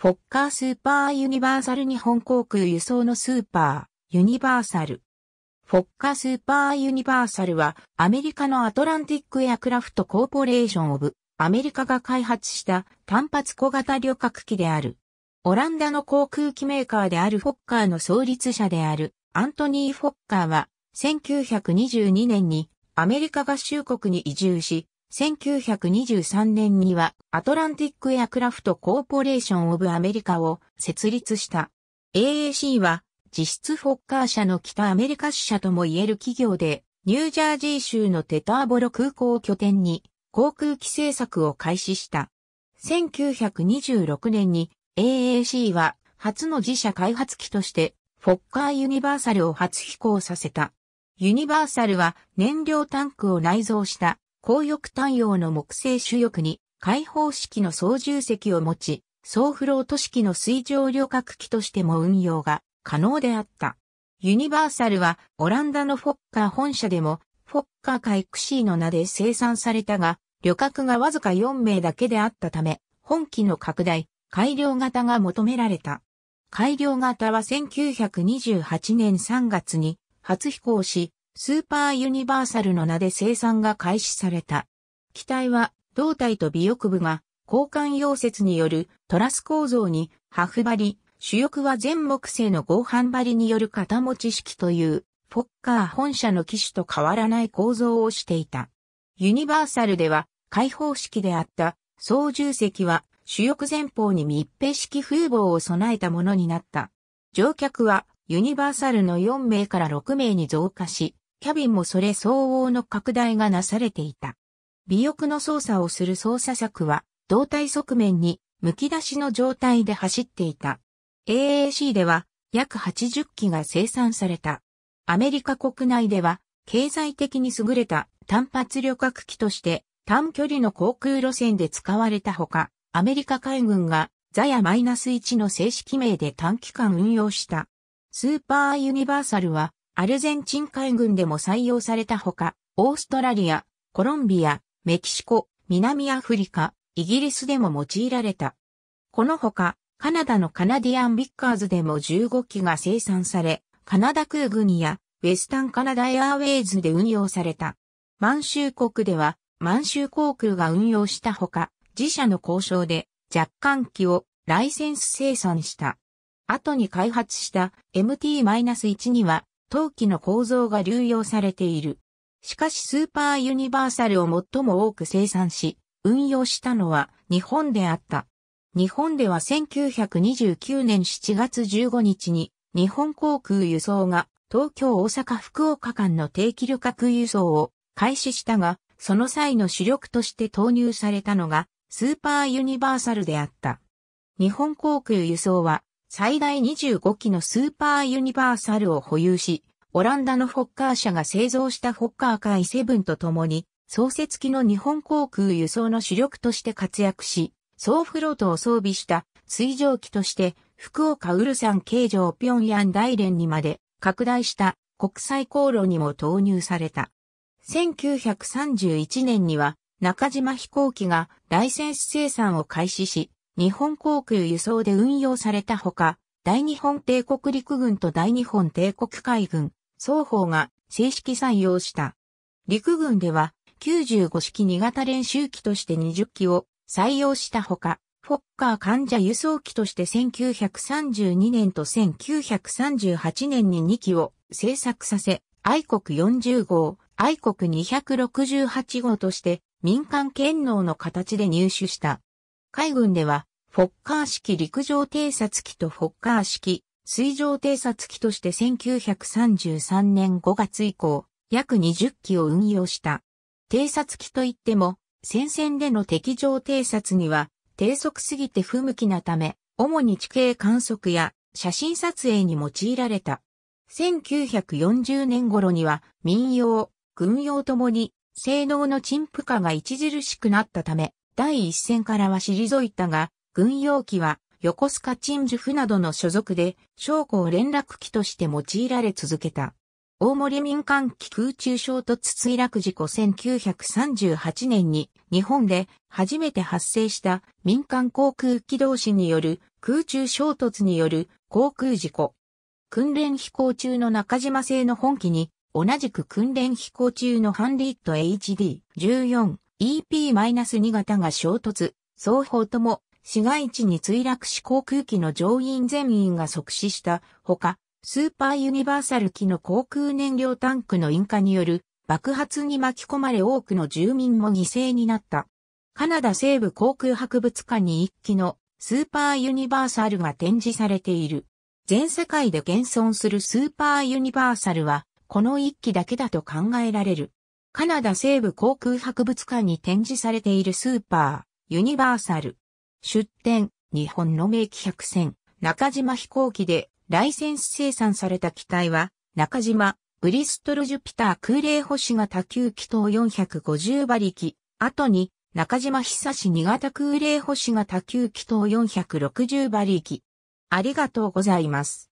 フォッカースーパーユニバーサル日本航空輸送のスーパー、ユニバーサル。フォッカースーパーユニバーサルは、アメリカのアトランティックエアクラフトコーポレーションオブ、アメリカが開発した単発小型旅客機である。オランダの航空機メーカーであるフォッカーの創立者である、アントニー・フォッカーは、1922年にアメリカ合衆国に移住し、1923年にはアトランティックエアクラフトコーポレーションオブアメリカを設立した。AAC は実質フォッカー社の北アメリカ支社とも言える企業で、ニュージャージー州のテターボロ空港を拠点に航空機制策を開始した。1926年に AAC は初の自社開発機としてフォッカーユニバーサルを初飛行させた。ユニバーサルは燃料タンクを内蔵した高翼単葉の木製主翼に開放式の操縦席を持ち、総フロート式の水上旅客機としても運用が可能であった。ユニバーサルはオランダのフォッカー本社でもフォッカー海クシーの名で生産されたが、旅客がわずか4名だけであったため、本機の拡大、改良型が求められた。改良型は1928年3月に初飛行し、スーパーユニバーサルの名で生産が開始された。機体は胴体と尾翼部が交換溶接によるトラス構造にハフ張り、主翼は全木製の合板張りによる型持ち式というフォッカー本社の機種と変わらない構造をしていた。ユニバーサルでは開放式であった操縦席は主翼前方に密閉式風防を備えたものになった。乗客はユニバーサルの4名から6名に増加し、キャビンもそれ相応の拡大がなされていた。尾翼の操作をする操作策は、胴体側面に剥き出しの状態で走っていた。AAC では約80機が生産された。アメリカ国内では経済的に優れた単発旅客機として短距離の航空路線で使われたほか、アメリカ海軍がザヤ -1 の正式名で短期間運用した。スーパーユニバーサルはアルゼンチン海軍でも採用されたほか、オーストラリア、コロンビア、メキシコ、南アフリカ、イギリスでも用いられた。このほか、カナダのカナディアンビッカーズでも15機が生産され、カナダ空軍やウェスタンカナダエアウェイズで運用された。満州国では満州航空が運用したほか、自社の交渉で若干機をライセンス生産した。後に開発した m t 1には陶器の構造が流用されている。しかしスーパーユニバーサルを最も多く生産し、運用したのは日本であった。日本では1929年7月15日に日本航空輸送が東京大阪福岡間の定期旅客輸送を開始したが、その際の主力として投入されたのがスーパーユニバーサルであった。日本航空輸送は最大25機のスーパーユニバーサルを保有し、オランダのフォッカー社が製造したフォッカー界7と共に、創設機の日本航空輸送の主力として活躍し、総フロートを装備した水蒸気として、福岡ウルサン形状ヤン大連にまで拡大した国際航路にも投入された。1931年には中島飛行機がライセンス生産を開始し、日本航空輸送で運用されたほか、大日本帝国陸軍と大日本帝国海軍、双方が正式採用した。陸軍では95式2型練習機として20機を採用したほか、フォッカー患者輸送機として1932年と1938年に2機を製作させ、愛国40号、愛国268号として民間権能の形で入手した。海軍では、フォッカー式陸上偵察機とフォッカー式水上偵察機として1933年5月以降、約20機を運用した。偵察機といっても、戦線での敵上偵察には、低速すぎて不向きなため、主に地形観測や写真撮影に用いられた。1940年頃には民用、軍用ともに性能の陳腐化が著しくなったため、第一線からは退いたが、軍用機は横須賀鎮守府などの所属で、将校連絡機として用いられ続けた。大森民間機空中衝突墜落事故1938年に日本で初めて発生した民間航空機同士による空中衝突による航空事故。訓練飛行中の中島製の本機に同じく訓練飛行中のハンリット HD14 EP-2 型が衝突、双方とも市街地に墜落し航空機の乗員全員が即死したほか、スーパーユニバーサル機の航空燃料タンクの引火による爆発に巻き込まれ多くの住民も犠牲になった。カナダ西部航空博物館に一機のスーパーユニバーサルが展示されている。全世界で現存するスーパーユニバーサルはこの一機だけだと考えられる。カナダ西部航空博物館に展示されているスーパー、ユニバーサル。出展、日本の名機100選、中島飛行機でライセンス生産された機体は、中島、ブリストルジュピター空冷星型球気筒450馬力、後に、中島久志2型空冷星型球気筒460馬力。ありがとうございます。